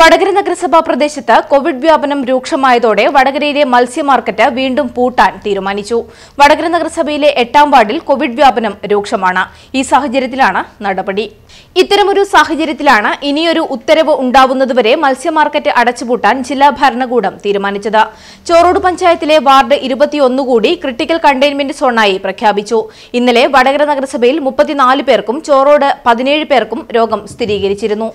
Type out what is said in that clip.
വടകര നഗരസഭാ പ്രദേശത്ത് കോവിഡ് വ്യാപനം രൂക്ഷമായതോടെ വടകരയിലെ മത്സ്യ മാർക്കറ്റ് വീണ്ടും പൂട്ടാൻ തീരുമാനിച്ചു വടകര നഗരസഭയിലെ എട്ടാം വാർഡിൽ കോവിഡ് വ്യാപനം രൂക്ഷമാണ് ഈ സാഹചര്യത്തിലാണ് നടപടി ഇത്തരമൊരു സാഹചര്യത്തിലാണ് ഇനിയൊരു ഉത്തരവ് ഉണ്ടാവുന്നതുവരെ മത്സ്യ മാർക്കറ്റ് അടച്ചുപൂട്ടാൻ ജില്ലാ ഭരണകൂടം തീരുമാനിച്ചത് ചോറോട് പഞ്ചായത്തിലെ വാർഡ് ഇരുപത്തിയൊന്ന് കൂടി ക്രിട്ടിക്കൽ കണ്ടെയ്ൻമെന്റ് സോണായി പ്രഖ്യാപിച്ചു ഇന്നലെ വടകര നഗരസഭയിൽ മുപ്പത്തിനാല് പേർക്കും ചോറോട് പതിനേഴ് പേർക്കും രോഗം സ്ഥിരീകരിച്ചിരുന്നു